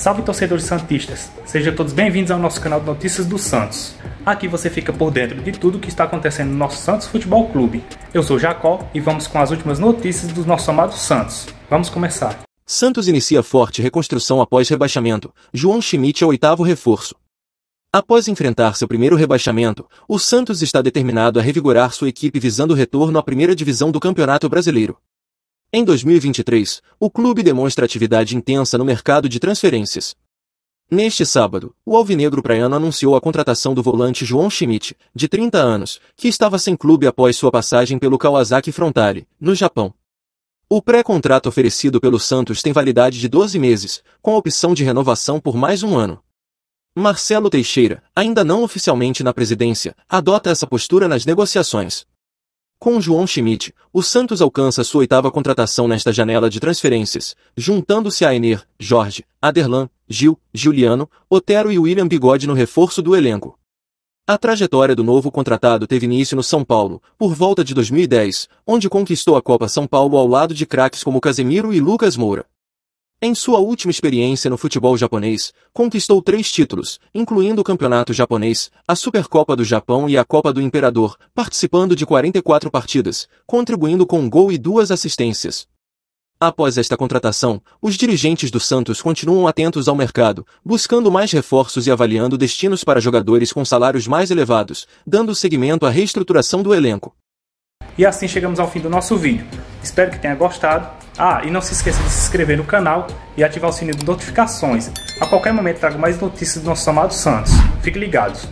Salve torcedores santistas, sejam todos bem-vindos ao nosso canal de Notícias do Santos. Aqui você fica por dentro de tudo o que está acontecendo no nosso Santos Futebol Clube. Eu sou Jacó e vamos com as últimas notícias do nosso amado Santos. Vamos começar. Santos inicia forte reconstrução após rebaixamento. João Schmidt é o oitavo reforço. Após enfrentar seu primeiro rebaixamento, o Santos está determinado a revigorar sua equipe visando o retorno à primeira divisão do Campeonato Brasileiro. Em 2023, o clube demonstra atividade intensa no mercado de transferências. Neste sábado, o alvinegro praiano anunciou a contratação do volante João Schmidt, de 30 anos, que estava sem clube após sua passagem pelo Kawasaki Frontale, no Japão. O pré-contrato oferecido pelo Santos tem validade de 12 meses, com a opção de renovação por mais um ano. Marcelo Teixeira, ainda não oficialmente na presidência, adota essa postura nas negociações. Com João Schmidt, o Santos alcança sua oitava contratação nesta janela de transferências, juntando-se a Ener, Jorge, Aderlan, Gil, Juliano, Otero e William Bigode no reforço do elenco. A trajetória do novo contratado teve início no São Paulo, por volta de 2010, onde conquistou a Copa São Paulo ao lado de craques como Casemiro e Lucas Moura. Em sua última experiência no futebol japonês, conquistou três títulos, incluindo o Campeonato Japonês, a Supercopa do Japão e a Copa do Imperador, participando de 44 partidas, contribuindo com um gol e duas assistências. Após esta contratação, os dirigentes do Santos continuam atentos ao mercado, buscando mais reforços e avaliando destinos para jogadores com salários mais elevados, dando seguimento à reestruturação do elenco. E assim chegamos ao fim do nosso vídeo. Espero que tenha gostado. Ah, e não se esqueça de se inscrever no canal e ativar o sininho de notificações. A qualquer momento trago mais notícias do nosso amado Santos. Fique ligados.